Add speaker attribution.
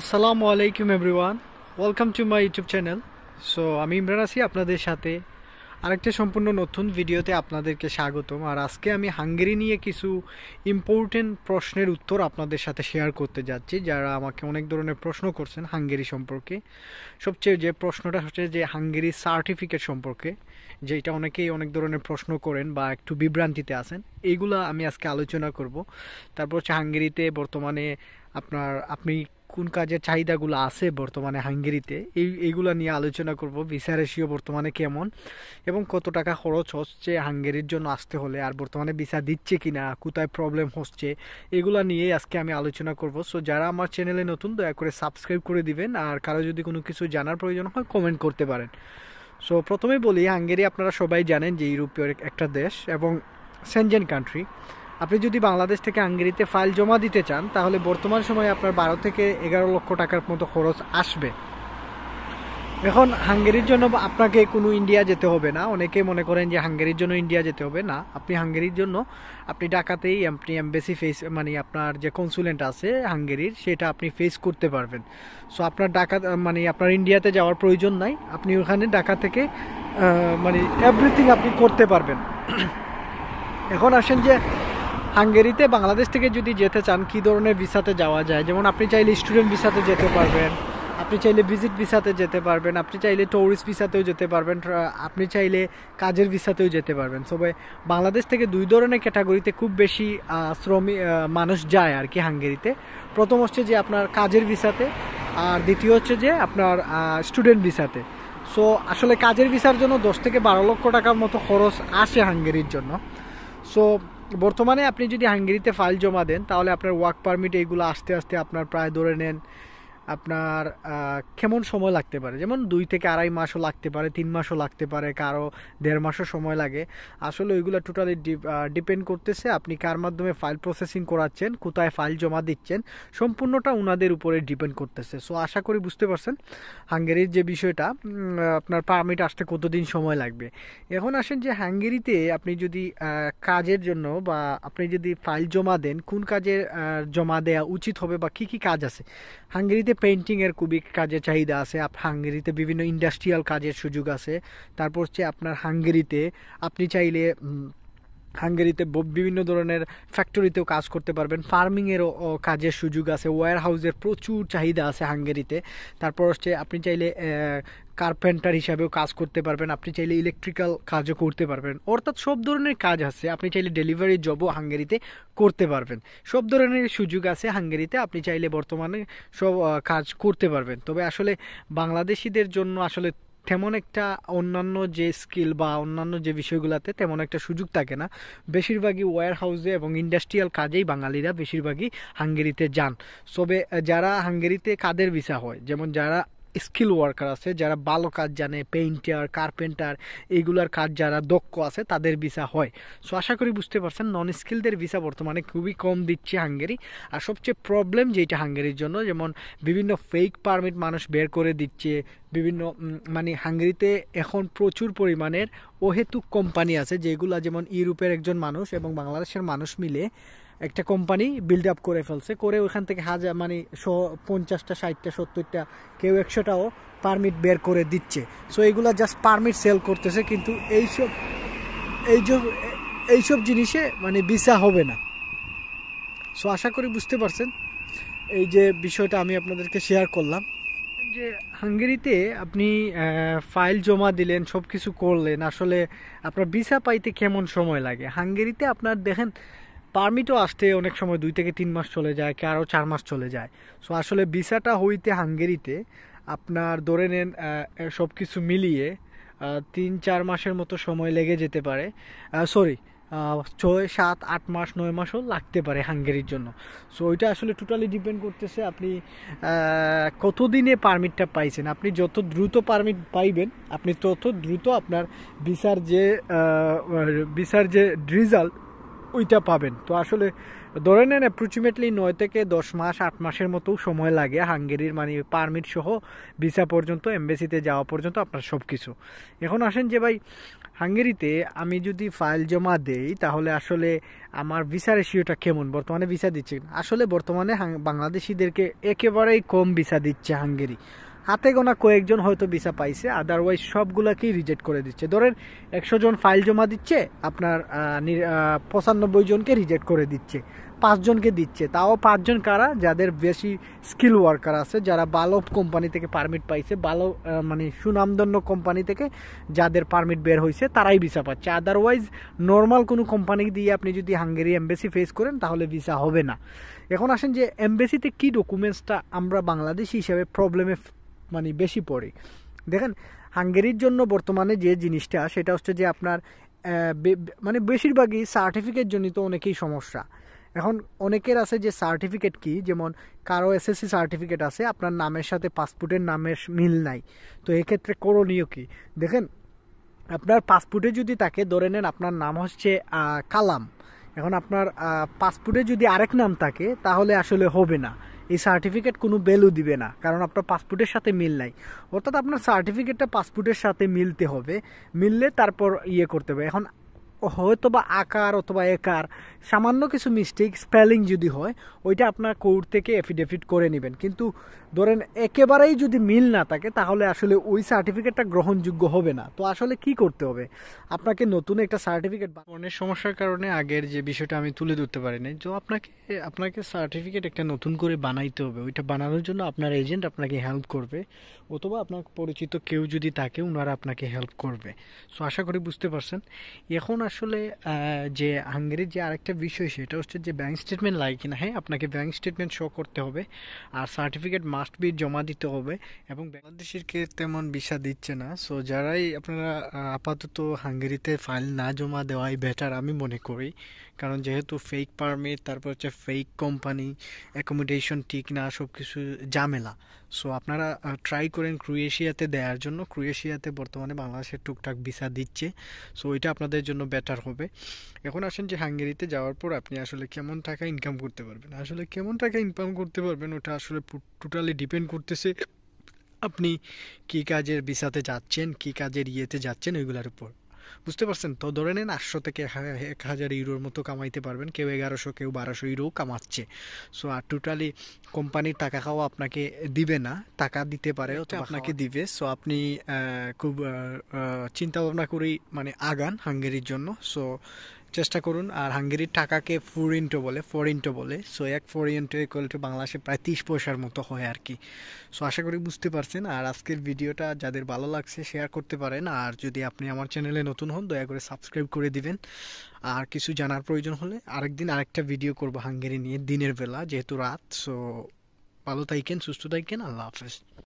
Speaker 1: আসসালামু আলাইকুম everyone welcome to my YouTube channel so আমি ইমরান আছি আপনাদের সাথে আরেকটা সম্পূর্ণ নতুন ভিডিওতে আপনাদেরকে স্বাগতম আর আজকে আমি হাঙ্গেরি নিয়ে কিছু ইম্পর্টেন্ট প্রশ্নের উত্তর আপনাদের সাথে শেয়ার করতে যাচ্ছি যারা আমাকে অনেক ধরনের প্রশ্ন করছেন হাঙ্গেরি সম্পর্কে সবচেয়ে যে প্রশ্নটা হচ্ছে যে হাঙ্গেরি সার্টিফিকেট সম্পর্কে যেটা অনেকেই অনেক ধরনের প্রশ্ন করেন বা একটু বিভ্রান্তিতে আছেন এইগুলো আমি আজকে আলোচনা করব তারপর হচ্ছে হাঙ্গেরিতে বর্তমানে আপনার আপনি কোন কাজের চাহিদাগুলো আছে বর্তমানে হাঙ্গেরিতে এই এইগুলো নিয়ে আলোচনা করব ভিসা রেশিও বর্তমানে কেমন এবং কত টাকা খরচ হচ্ছে হাঙ্গেরির জন্য আসতে হলে আর বর্তমানে ভিসা দিচ্ছে কি না কোথায় প্রবলেম হচ্ছে এগুলো নিয়েই আজকে আমি আলোচনা করব সো যারা আমার চ্যানেলে নতুন দয়া করে সাবস্ক্রাইব করে দিবেন আর কারো যদি কোনো কিছু জানার প্রয়োজন হয় কমেন্ট করতে পারেন সো প্রথমেই বলি হাঙ্গেরি আপনারা সবাই জানেন যে ইউরোপীয় একটা দেশ এবং সেনজেন কান্ট্রি আপনি যদি বাংলাদেশ থেকে হাঙ্গেরিতে ফাইল জমা দিতে চান তাহলে বর্তমান সময়ে আপনার বারো থেকে এগারো লক্ষ টাকার মতো খরচ আসবে এখন হাঙ্গেরির জন্য আপনাকে কোনো ইন্ডিয়া যেতে হবে না অনেকে মনে করেন যে হাঙ্গেরির জন্য ইন্ডিয়া যেতে হবে না আপনি হাঙ্গেরির জন্য আপনি ঢাকাতেই আপনি এম্বাসি ফেস মানে আপনার যে কনসুলেন্ট আছে হাঙ্গেরির সেটা আপনি ফেস করতে পারবেন সো আপনার ঢাকা মানে আপনার ইন্ডিয়াতে যাওয়ার প্রয়োজন নাই আপনি ওখানে ঢাকা থেকে মানে এভরিথিং আপনি করতে পারবেন এখন আসেন যে হাঙ্গেরিতে বাংলাদেশ থেকে যদি যেতে চান কী ধরনের ভিসাতে যাওয়া যায় যেমন আপনি চাইলে স্টুডেন্ট ভিসাতে যেতে পারবেন আপনি চাইলে ভিজিট ভিসাতে যেতে পারবেন আপনি চাইলে ট্যুরিস্ট ভিসাতেও যেতে পারবেন আপনি চাইলে কাজের ভিসাতেও যেতে পারবেন সবাই বাংলাদেশ থেকে দুই ধরনের ক্যাটাগরিতে খুব বেশি শ্রমিক মানুষ যায় আর কি হাঙ্গেরিতে প্রথম হচ্ছে যে আপনার কাজের ভিসাতে আর দ্বিতীয় হচ্ছে যে আপনার স্টুডেন্ট ভিসাতে সো আসলে কাজের ভিসার জন্য দশ থেকে বারো লক্ষ টাকার মতো খরচ আসে হাঙ্গেরির জন্য সো বর্তমানে আপনি যদি হাঙ্গেরিতে ফাইল জমা দেন তাহলে আপনার ওয়ার্ক পারমিট এইগুলো আস্তে আস্তে আপনার প্রায় ধরে নেন আপনার কেমন সময় লাগতে পারে যেমন দুই থেকে আড়াই মাসও লাগতে পারে তিন মাসও লাগতে পারে কারো দেড় মাসও সময় লাগে আসলে ওইগুলো টোটালি ডিপেন্ড করতেছে আপনি কার মাধ্যমে ফাইল প্রসেসিং করাচ্ছেন কোথায় ফাইল জমা দিচ্ছেন সম্পূর্ণটা ওনাদের উপরে ডিপেন্ড করতেছে সো আশা করি বুঝতে পারছেন হাঙ্গেরির যে বিষয়টা আপনার পারমিট আসতে কতদিন সময় লাগবে এখন আসেন যে হাঙ্গেরিতে আপনি যদি কাজের জন্য বা আপনি যদি ফাইল জমা দেন কোন কাজে জমা দেওয়া উচিত হবে বা কী কী কাজ আছে হাঙ্গেরিতে পেন্টিংয়ের খুবই কাজের চাহিদা আছে আপ হাঙ্গেরিতে বিভিন্ন ইন্ডাস্ট্রিয়াল কাজের সুযোগ আছে তারপর হচ্ছে আপনার হাঙ্গেরিতে আপনি চাইলে হাঙ্গেরিতে বিভিন্ন ধরনের ফ্যাক্টরিতেও কাজ করতে পারবেন ফার্মিংয়েরও কাজের সুযোগ আছে ওয়্যার হাউসের প্রচুর চাহিদা আছে হাঙ্গেরিতে তারপর হচ্ছে আপনি চাইলে কার্পেন্টার হিসাবেও কাজ করতে পারবেন আপনি চাইলে ইলেকট্রিক্যাল কাজও করতে পারবেন অর্থাৎ সব ধরনের কাজ আছে আপনি চাইলে ডেলিভারি জবও হাঙ্গেরিতে করতে পারবেন সব ধরনের সুযোগ আছে হাঙ্গেরিতে আপনি চাইলে বর্তমানে সব কাজ করতে পারবেন তবে আসলে বাংলাদেশিদের জন্য আসলে তেমন একটা অন্যান্য যে স্কিল বা অন্যান্য যে বিষয়গুলোতে তেমন একটা সুযোগ থাকে না বেশিরভাগই ওয়্যার হাউসে এবং ইন্ডাস্ট্রিয়াল কাজেই বাঙালিরা বেশিরভাগই হাঙ্গেরিতে যান তবে যারা হাঙ্গেরিতে কাদের ভিসা হয় যেমন যারা স্কিল ওয়ার্কার আছে যারা ভালো কাজ জানে পেইন্টার কার্পেন্টার এইগুলোর কাজ যারা দক্ষ আছে তাদের ভিসা হয় সো আশা করি বুঝতে পারছেন নন স্কিলদের ভিসা বর্তমানে খুবই কম দিচ্ছে হাঙ্গেরি আর সবচেয়ে প্রবলেম যেটা হাঙ্গেরির জন্য যেমন বিভিন্ন ফেক পারমিট মানুষ বের করে দিচ্ছে বিভিন্ন মানে হাঙ্গেরিতে এখন প্রচুর পরিমাণের অহেতুক কোম্পানি আছে যেগুলো যেমন ইউরোপের একজন মানুষ এবং বাংলাদেশের মানুষ মিলে একটা কোম্পানি বিল্ড আপ করে ফেলছে করে ওইখান থেকে হাজার মানে পঞ্চাশটা ষাটটা সত্তরটা কেউ একশোটাও পারমিট বের করে দিচ্ছে সো এইগুলো জাস্ট পারমিট সেল করতেছে কিন্তু এইসব এইসব এইসব জিনিসে মানে ভিসা হবে না সো আশা করি বুঝতে পারছেন এই যে বিষয়টা আমি আপনাদেরকে শেয়ার করলাম যে হাঙ্গেরিতে আপনি ফাইল জমা দিলেন সব কিছু করলেন আসলে আপনার ভিসা পাইতে কেমন সময় লাগে হাঙ্গেরিতে আপনার দেখেন পারমিটও আসতে অনেক সময় দুই থেকে তিন মাস চলে যায় কি আরও চার মাস চলে যায় সো আসলে ভিসাটা হইতে হাঙ্গেরিতে আপনার ধরে নেন সব কিছু মিলিয়ে তিন চার মাসের মতো সময় লেগে যেতে পারে সরি ছয় সাত আট মাস নয় মাসও লাগতে পারে হাঙ্গেরির জন্য সো ওইটা আসলে টোটালি ডিপেন্ড করতেছে আপনি কতদিনে পারমিটটা পাইছেন আপনি যত দ্রুত পারমিট পাইবেন আপনি তত দ্রুত আপনার ভিসার যে ভিসার যে রিজাল্ট ওইটা পাবেন তো আসলে ধরে নেন অ্যাপ্রক্সিমেটলি নয় থেকে দশ মাস আট মাসের মতো সময় লাগে হাঙ্গেরির মানে পারমিট সহ ভিসা পর্যন্ত এমবেসিতে যাওয়া পর্যন্ত আপনার সব কিছু এখন আসেন যে ভাই হাঙ্গেরিতে আমি যদি ফাইল জমা দেই তাহলে আসলে আমার ভিসা রেশিওটা কেমন বর্তমানে ভিসা দিচ্ছে আসলে বর্তমানে বাংলাদেশিদেরকে একেবারেই কম ভিসা দিচ্ছে হাঙ্গেরি হাতে গোনা কয়েকজন হয়তো ভিসা পাইছে আদারওয়াইজ সবগুলাকেই রিজেক্ট করে দিচ্ছে ধরেন একশো জন ফাইল জমা দিচ্ছে আপনার পঁচানব্বই জনকে রিজেক্ট করে দিচ্ছে পাঁচজনকে দিচ্ছে তাও পাঁচজন কারা যাদের বেশি স্কিল ওয়ার্কার আছে যারা ভালো কোম্পানি থেকে পারমিট পাইছে ভালো মানে সুনামধন্য কোম্পানি থেকে যাদের পারমিট বের হয়েছে তারাই ভিসা পাচ্ছে আদারওয়াইজ নর্মাল কোনো কোম্পানি দিয়ে আপনি যদি হাঙ্গেরি এমবেসি ফেস করেন তাহলে ভিসা হবে না এখন আসেন যে এমবেসিতে কী ডকুমেন্টসটা আমরা বাংলাদেশি হিসাবে প্রবলেমে মানে বেশি পড়ে দেখেন হাঙ্গেরির জন্য বর্তমানে যে জিনিসটা সেটা হচ্ছে যে আপনার মানে বেশিরভাগই সার্টিফিকেট জনিত অনেকেই সমস্যা এখন অনেকের আছে যে সার্টিফিকেট কি যেমন কারো এসএসসি সার্টিফিকেট আছে আপনার নামের সাথে পাসপোর্টের নামের মিল নাই তো এক্ষেত্রে করণীয় কি দেখেন আপনার পাসপোর্টে যদি তাকে ধরে নেন আপনার নাম হচ্ছে কালাম এখন আপনার পাসপোর্টে যদি আরেক নাম থাকে তাহলে আসলে হবে না এই সার্টিফিকেট কোনো ভ্যালু দিবে না কারণ আপনার পাসপোর্টের সাথে মিল নাই অর্থাৎ আপনার সার্টিফিকেটটা পাসপোর্টের সাথে মিলতে হবে মিললে তারপর ইয়ে করতে হবে এখন হয়তো বা আকার অথবা একার সামান্য কিছু মিস্টেক স্পেলিং যদি হয় ওইটা আপনার কোর্ট থেকে এফিডেভিট করে নেবেন কিন্তু ধরেন একেবারেই যদি মিল না থাকে তাহলে আসলে ওই সার্টিফিকেটটা গ্রহণযোগ্য হবে না তো আসলে কি করতে হবে আপনাকে নতুন একটা সার্টিফিকেট অনেক সমস্যার কারণে আগের যে বিষয়টা আমি তুলে ধরতে পারিনি তো আপনাকে আপনাকে সার্টিফিকেট একটা নতুন করে বানাইতে হবে ওইটা বানানোর জন্য আপনার এজেন্ট আপনাকে হেল্প করবে অথবা আপনার পরিচিত কেউ যদি থাকে ওনারা আপনাকে হেল্প করবে সো আশা করি বুঝতে পারছেন এখন আসলে যে হাঙ্গেরির যে আরেকটা বিষয় সেটা হচ্ছে যে ব্যাংক স্টেটমেন্ট লাগে কিনা হ্যাঁ আপনাকে ব্যাংক স্টেটমেন্ট শো করতে হবে আর সার্টিফিকেট মাস্ট বি জমা দিতে হবে এবং বাংলাদেশের কে তেমন বিষা দিচ্ছে না সো যারাই আপনারা আপাতত হাঙ্গেরিতে ফাইল না জমা দেওয়াই বেটার আমি মনে করি কারণ যেহেতু ফেক পারমিট তারপর হচ্ছে ফেক কোম্পানি অ্যাকোমোডেশন ঠিক না সব কিছু ঝামেলা সো আপনারা ট্রাই করেন ক্রোয়েশিয়াতে দেওয়ার জন্য ক্রোয়েশিয়াতে বর্তমানে বাংলাদেশের টুকটাক ভিসা দিচ্ছে সো এটা আপনাদের জন্য বেটার হবে এখন আসেন যে হাঙ্গেরিতে যাওয়ার পর আপনি আসলে কেমন টাকা ইনকাম করতে পারবেন আসলে কেমন টাকা ইনকাম করতে পারবেন ওটা আসলে টোটালি ডিপেন্ড করতেছে আপনি কী কাজের ভিসাতে যাচ্ছেন কী কাজের ইয়েতে যাচ্ছেন ওইগুলোর উপর বুঝতে পারছেন তো ধরে নিন আটশো থেকে এক হাজার ইউরোর মতো কামাইতে পারবেন কেউ এগারোশো কেউ বারোশো ইউরো কামাচ্ছে সো আর টোটালি কোম্পানির টাকা খাওয়া আপনাকে দিবে না টাকা দিতে পারে তো আপনাকে দিবে সো আপনি খুব চিন্তা ভাবনা করেই মানে আগান হাঙ্গেরির জন্য সো চেষ্টা করুন আর হাঙ্গেরির টাকাকে ইন্টো বলে ইন্টো বলে সো এক ইন্টো ইকুয়াল টু বাংলাদেশে প্রায় তিরিশ পয়সার মতো হয় আর কি সো আশা করি বুঝতে পারছেন আর আজকের ভিডিওটা যাদের ভালো লাগছে শেয়ার করতে পারেন আর যদি আপনি আমার চ্যানেলে নতুন হন দয়া করে সাবস্ক্রাইব করে দিবেন আর কিছু জানার প্রয়োজন হলে আরেকদিন আরেকটা ভিডিও করব হাঙ্গেরি নিয়ে দিনের বেলা যেহেতু রাত সো ভালো থাকেন সুস্থ থাকেন আল্লাহ হাফেজ